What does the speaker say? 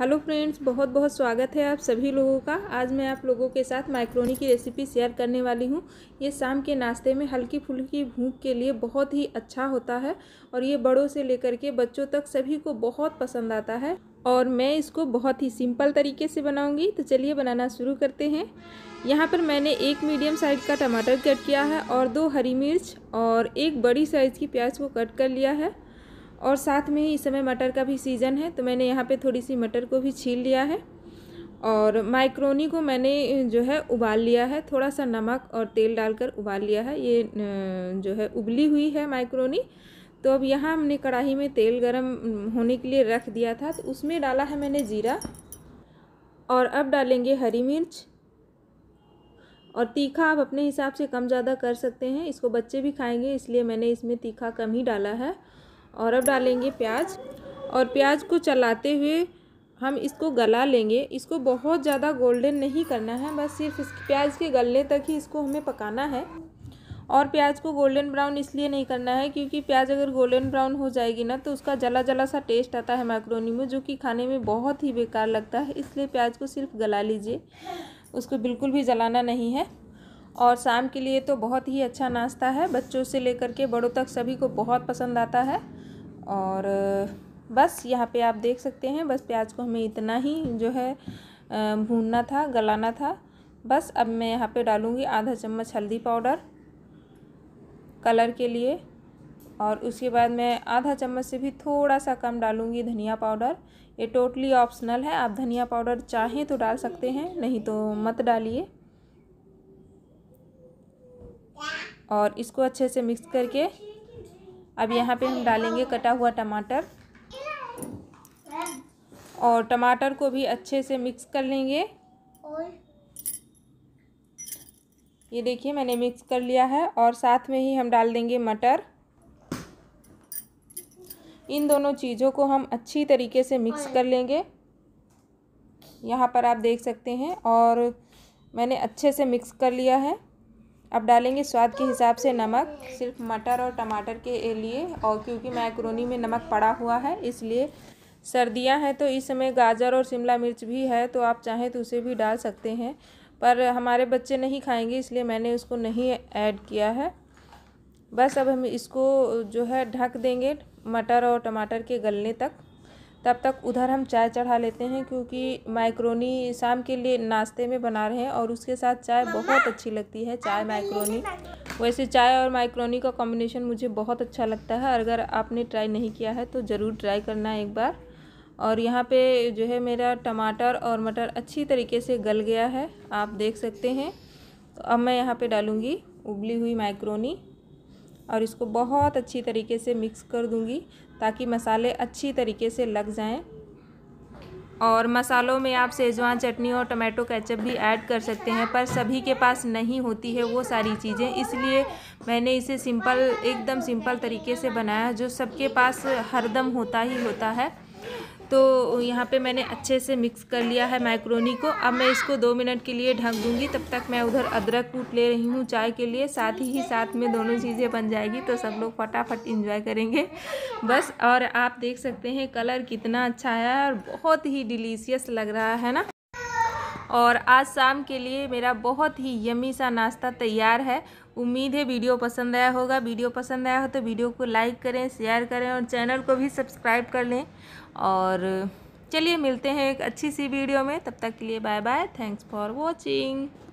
hello friends बहुत बहुत स्वागत है आप सभी लोगों का आज मैं आप लोगों के साथ माइक्रोनी की रेसिपी शेयर करने वाली हूँ ये शाम के नाश्ते में हल्की फुल्की भूख के लिए बहुत ही अच्छा होता है और ये बड़ों से लेकर के बच्चों तक सभी को बहुत पसंद आता है और मैं इसको बहुत ही सिंपल तरीके से बनाऊँगी तो चलिए बनाना शुरू करते हैं यहाँ पर मैंने एक मीडियम साइज का टमाटर कट किया है और दो हरी मिर्च और एक बड़ी साइज़ की प्याज को कट कर लिया है और साथ में ही इस समय मटर का भी सीज़न है तो मैंने यहाँ पे थोड़ी सी मटर को भी छील लिया है और माइक्रोनी को मैंने जो है उबाल लिया है थोड़ा सा नमक और तेल डालकर उबाल लिया है ये जो है उबली हुई है माइक्रोनी तो अब यहाँ हमने कढ़ाई में तेल गरम होने के लिए रख दिया था तो उसमें डाला है मैंने ज़ीरा और अब डालेंगे हरी मिर्च और तीखा आप अपने हिसाब से कम ज़्यादा कर सकते हैं इसको बच्चे भी खाएंगे इसलिए मैंने इसमें तीखा कम ही डाला है और अब डालेंगे प्याज और प्याज को चलाते हुए हम इसको गला लेंगे इसको बहुत ज़्यादा गोल्डन नहीं करना है बस सिर्फ इस प्याज के गलने तक ही इसको हमें पकाना है और प्याज को गोल्डन ब्राउन इसलिए नहीं करना है क्योंकि प्याज अगर गोल्डन ब्राउन हो जाएगी ना तो उसका जला जला सा टेस्ट आता है मैक्रोनी में जो कि खाने में बहुत ही बेकार लगता है इसलिए प्याज को सिर्फ गला लीजिए उसको बिल्कुल भी जलाना नहीं है और शाम के लिए तो बहुत ही अच्छा नाश्ता है बच्चों से लेकर के बड़ों तक सभी को बहुत पसंद आता है और बस यहाँ पे आप देख सकते हैं बस प्याज को हमें इतना ही जो है भूनना था गलाना था बस अब मैं यहाँ पे डालूँगी आधा चम्मच हल्दी पाउडर कलर के लिए और उसके बाद मैं आधा चम्मच से भी थोड़ा सा कम डालूँगी धनिया पाउडर ये टोटली ऑप्शनल है आप धनिया पाउडर चाहें तो डाल सकते हैं नहीं तो मत डालिए और इसको अच्छे से मिक्स करके अब यहाँ पे हम डालेंगे कटा हुआ टमाटर और टमाटर को भी अच्छे से मिक्स कर लेंगे ये देखिए मैंने मिक्स कर लिया है और साथ में ही हम डाल देंगे मटर इन दोनों चीज़ों को हम अच्छी तरीके से मिक्स कर लेंगे यहाँ पर आप देख सकते हैं और मैंने अच्छे से मिक्स कर लिया है अब डालेंगे स्वाद के हिसाब से नमक सिर्फ मटर और टमाटर के लिए और क्योंकि मैक्रोनी में नमक पड़ा हुआ है इसलिए सर्दियां हैं तो इस समय गाजर और शिमला मिर्च भी है तो आप चाहें तो उसे भी डाल सकते हैं पर हमारे बच्चे नहीं खाएंगे इसलिए मैंने उसको नहीं ऐड किया है बस अब हम इसको जो है ढक देंगे मटर और टमाटर के गलने तक तब तक उधर हम चाय चढ़ा लेते हैं क्योंकि माइक्रोनी शाम के लिए नाश्ते में बना रहे हैं और उसके साथ चाय बहुत अच्छी लगती है चाय माइक्रोनी वैसे चाय और माइक्रोनी का कॉम्बिनेशन मुझे बहुत अच्छा लगता है अगर आपने ट्राई नहीं किया है तो ज़रूर ट्राई करना एक बार और यहाँ पे जो है मेरा टमाटर और मटर अच्छी तरीके से गल गया है आप देख सकते हैं तो अब मैं यहाँ पे डालूँगी उबली हुई माइक्रोनी और इसको बहुत अच्छी तरीके से मिक्स कर दूंगी ताकि मसाले अच्छी तरीके से लग जाएं और मसालों में आप सेजवान चटनी और टमाटो केचप भी ऐड कर सकते हैं पर सभी के पास नहीं होती है वो सारी चीज़ें इसलिए मैंने इसे सिंपल एकदम सिंपल तरीके से बनाया जो सबके पास हरदम होता ही होता है तो यहाँ पे मैंने अच्छे से मिक्स कर लिया है मैक्रोनी को अब मैं इसको दो मिनट के लिए ढक दूँगी तब तक मैं उधर अदरक कूट ले रही हूँ चाय के लिए साथ ही साथ में दोनों चीज़ें बन जाएगी तो सब लोग फटाफट इंजॉय करेंगे बस और आप देख सकते हैं कलर कितना अच्छा है और बहुत ही डिलीशियस लग रहा है ना और आज शाम के लिए मेरा बहुत ही यमी सा नाश्ता तैयार है उम्मीद है वीडियो पसंद आया होगा वीडियो पसंद आया हो तो वीडियो को लाइक करें शेयर करें और चैनल को भी सब्सक्राइब कर लें और चलिए मिलते हैं एक अच्छी सी वीडियो में तब तक के लिए bye bye thanks for watching